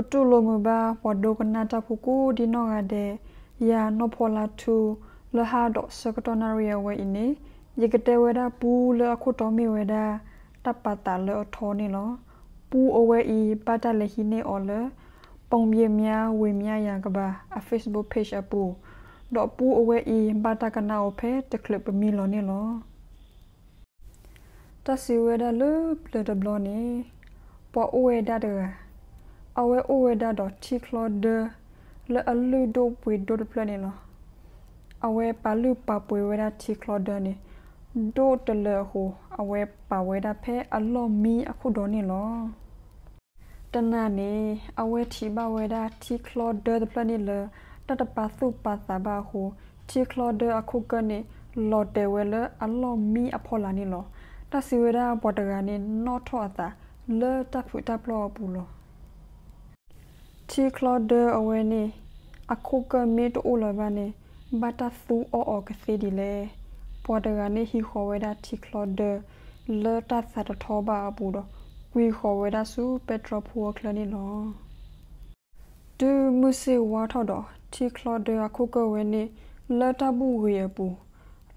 ပုတုလိုမဘာပဒုကနာတခုကူဒီနောကတဲ့ယာနောဖောလာထူလဟာဒစကတနာရီယဝဲနေယကတဲ့ဝဲတာပူလအခုတော်မီဝဲတာတပ်ပတာလောထောနေလောပူအဝဲဤပတလဟိနေအော်လပုံပြများဝေများရကပါအ Facebook page အပူတော့ပူအဝဲဤပတကနာအဖဲတကလပမီလောနေလောတစီဝဲတာလဘလဒဘလနေပေါ်အဝဲတာတဲ့အဝဲအိုဝဲဒါတော့ ठी ခလော်ဒလအလူဒိုပွေဒိုပလနေလားအဝဲပါလူပါပွေဝဲဒါ ठी ခလော်ဒနေဒိုတလဟိုအဝဲပါဝဲဒါဖဲအလောမီအခုတော့နေလောတနနေအဝဲ ठी ပါဝဲဒါ ठी ခလော်ဒပလနေလတတပါစုပါစာပါဟို ठी ခလော်ဒအခုကနေလော်တဲဝဲလအလောမီအဖော်လာနေလော တစီဝဲဒါပေါ်တကနေနော့ထော့အသာလတဖူတပလောပူလောတီကလော်ဒအဝဲနေအခုကမေတိုလဘာနေဘာတာသူအောကစီဒီလေပေါ်ဒဂနေဟီခေါ်ဝဲတာတီကလော်ဒလေတာသတ်တော်ဘာဘူတော့ကွေခေါ်ဝဲတာစုပက်ထရိုဖိုကလနေလောဒူမူစီဝါထော်တော့တီကလော်ဒအခုကဝဲနေလတ်တဘူးဝေပူ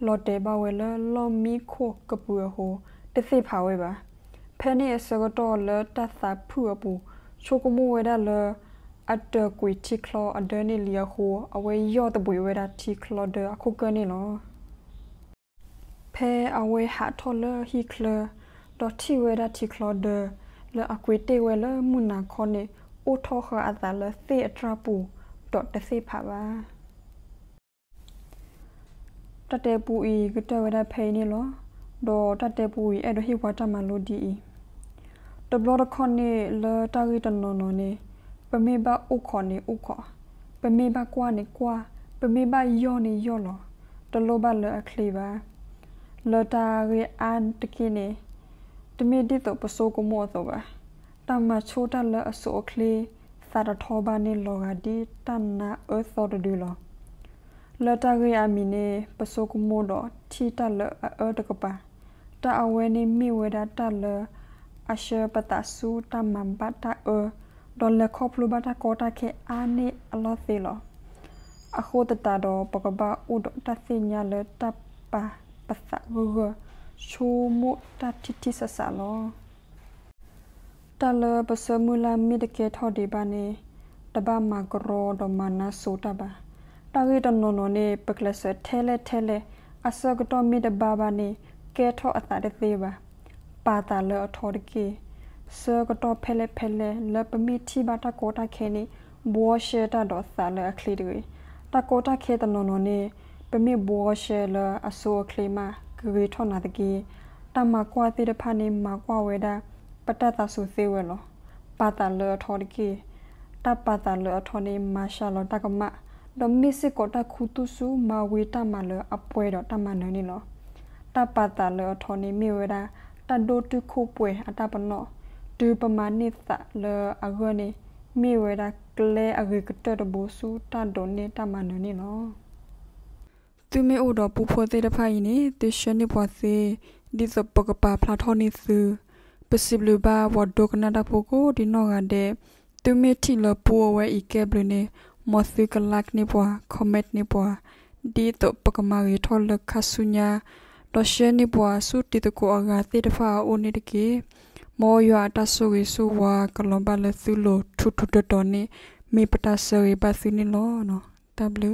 လော်တေဘဝဲလလော်မီခိုကပူဟိုတသိဖာဝဲပါဖဲနေစကတော့လတ်တသဖူအပူချိုကမူဝဲတာလော် at the quitty claw under ni lia ho away yo the boy where that tea claw the aku kan ni lo pe away hat toller he clear dot tea where that tea claw the le akwete we le muna khone o tho kha atala se atrapu dot the se pha ba တတဲပူဤကတဝရဖိနေလောဒေါ်တတဲပူဤအဲ့ဒဟိဝါတမလိုဒီဤတဘလတခွန်နေလတာဂီတနော်နော်နေပမေဘဥခေါ်နေဥခေါ်ပမေဘကွာနေကွာ ပမေဘယောနေယောလောတလောဘလအခလီပါလောတာရေအန်တကိနေတမေတိတော့ပစိုးကမောတော့ပါတမချိုးတလအစိုးအခလီသာတထောဘာနေလောကဒီတန်နာအသောတဒူလောလောတာရေအမီနေပစိုးကမောတော့ထီတလအတကပါတအဝဲနေမိဝဲတာတလအရှေပတဆူတမမ်ပတအดอลเลคอพลูบาตาโกตาเคอาเนอลอซิลออะโคตตาดอปกบาอุดตาสิญาเลตาปะปัสสะกุกชูมุตาทิติสสะลอတလပစမူလာမီတကေထော်ဒီပါနေတပမကရောဒမနာဆိုတာပါတရီတနောနောနေပကလဆထဲလေထဲလေအစကတော်မီတဘာဘာနေကေထောအတာတသေးပါပါတာလောထော်တကေစကတော့ဖဲလေဖဲလေလပမီတီဘာတာကိုတာခဲနေဘောရှေတာဒေါ်ဆာလအခလီတွေတာကိုတာခဲတနော်နော်နေပမီဘောရှေလအဆိုခလီမာဂဝေထောနာတကီတမကွာတိတဖာနေမကွာဝဲတာပတတ်တာဆူသေးဝဲလောပါတာလောထော်တကီတပါတာလောထော်နေမာရှာလောတကမလောမီစကိုတာခုတုဆူမဝေတာမလောအပွဲတော့တမနိုင်နေလောတပါတာလောထော်နေမီဝဲတာတဒိုတုခုပွဲအတပနော့တူပမနိသလအဂနိမိဝရကလေအဂိကတတဘဆူတဒိုနေတမနနိနောသူမေအိုတော်ပူဖောသေးတဖိုင်နေတေရှနိပွားစေဒီစပကပဖလာထောနိဆူပစီဘလဘဝဒိုကနာတာဖိုကိုဒီနောကတဲ့သူမေတီလပူဝဲဤကဲဘလနေမောစီကလကနိပွားခမက်နိပွားဒီတပကမာရီထောလခဆုညာတော့ရှဲနိပွားစုတီတကိုအဂါသေတဖာအိုနေတကေမောယွာတဆုရီဆူဝါကလောဘလက်စုလိုထုထုတတော်နေမေပတာဆရီဘတ်စင်းလောနော် W